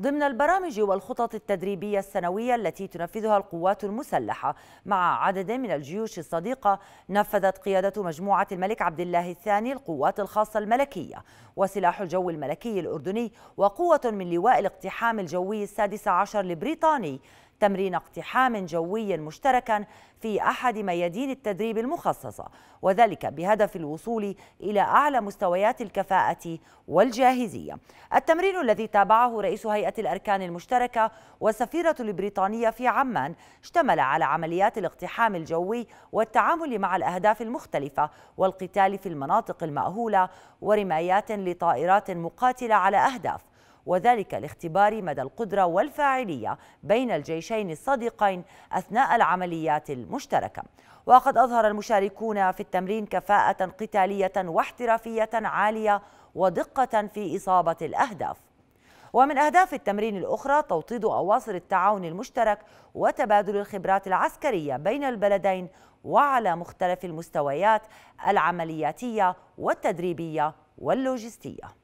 ضمن البرامج والخطط التدريبية السنوية التي تنفذها القوات المسلحة مع عدد من الجيوش الصديقة نفذت قيادة مجموعة الملك عبد الله الثاني القوات الخاصة الملكية وسلاح الجو الملكي الأردني وقوة من لواء الاقتحام الجوي السادس عشر البريطاني تمرين اقتحام جوي مشتركا في أحد ميادين التدريب المخصصة وذلك بهدف الوصول إلى أعلى مستويات الكفاءة والجاهزية التمرين الذي تابعه رئيس هيئة الأركان المشتركة والسفيرة البريطانية في عمان اشتمل على عمليات الاقتحام الجوي والتعامل مع الأهداف المختلفة والقتال في المناطق المأهولة ورمايات لطائرات مقاتلة على أهداف وذلك لاختبار مدى القدرة والفاعلية بين الجيشين الصديقين أثناء العمليات المشتركة وقد أظهر المشاركون في التمرين كفاءة قتالية واحترافية عالية ودقة في إصابة الأهداف ومن أهداف التمرين الأخرى توطيد أواصر التعاون المشترك وتبادل الخبرات العسكرية بين البلدين وعلى مختلف المستويات العملياتية والتدريبية واللوجستية